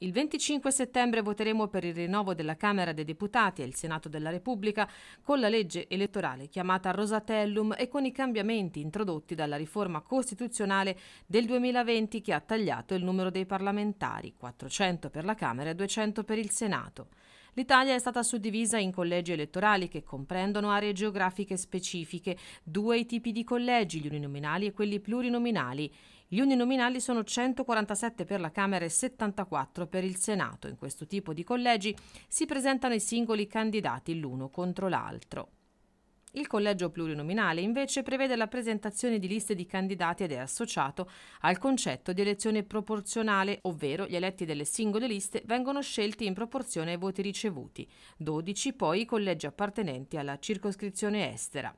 Il 25 settembre voteremo per il rinnovo della Camera dei Deputati e il Senato della Repubblica con la legge elettorale chiamata Rosatellum e con i cambiamenti introdotti dalla riforma costituzionale del 2020 che ha tagliato il numero dei parlamentari, 400 per la Camera e 200 per il Senato. L'Italia è stata suddivisa in collegi elettorali che comprendono aree geografiche specifiche, due i tipi di collegi, gli uninominali e quelli plurinominali. Gli uninominali sono 147 per la Camera e 74 per il Senato. In questo tipo di collegi si presentano i singoli candidati l'uno contro l'altro. Il collegio plurinominale invece prevede la presentazione di liste di candidati ed è associato al concetto di elezione proporzionale, ovvero gli eletti delle singole liste vengono scelti in proporzione ai voti ricevuti, 12 poi i collegi appartenenti alla circoscrizione estera.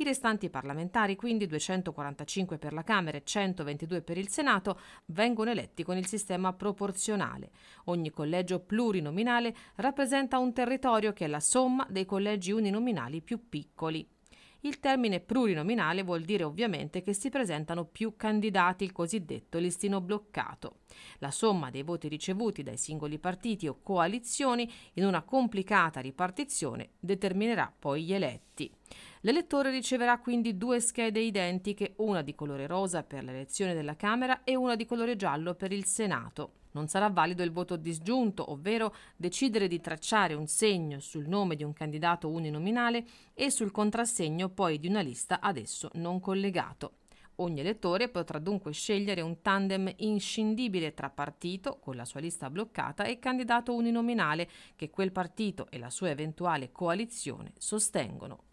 I restanti parlamentari, quindi 245 per la Camera e 122 per il Senato, vengono eletti con il sistema proporzionale. Ogni collegio plurinominale rappresenta un territorio che è la somma dei collegi uninominali più piccoli. Il termine plurinominale vuol dire ovviamente che si presentano più candidati, il cosiddetto listino bloccato. La somma dei voti ricevuti dai singoli partiti o coalizioni in una complicata ripartizione determinerà poi gli eletti. L'elettore riceverà quindi due schede identiche, una di colore rosa per l'elezione della Camera e una di colore giallo per il Senato. Non sarà valido il voto disgiunto, ovvero decidere di tracciare un segno sul nome di un candidato uninominale e sul contrassegno poi di una lista ad esso non collegato. Ogni elettore potrà dunque scegliere un tandem inscindibile tra partito, con la sua lista bloccata, e candidato uninominale che quel partito e la sua eventuale coalizione sostengono.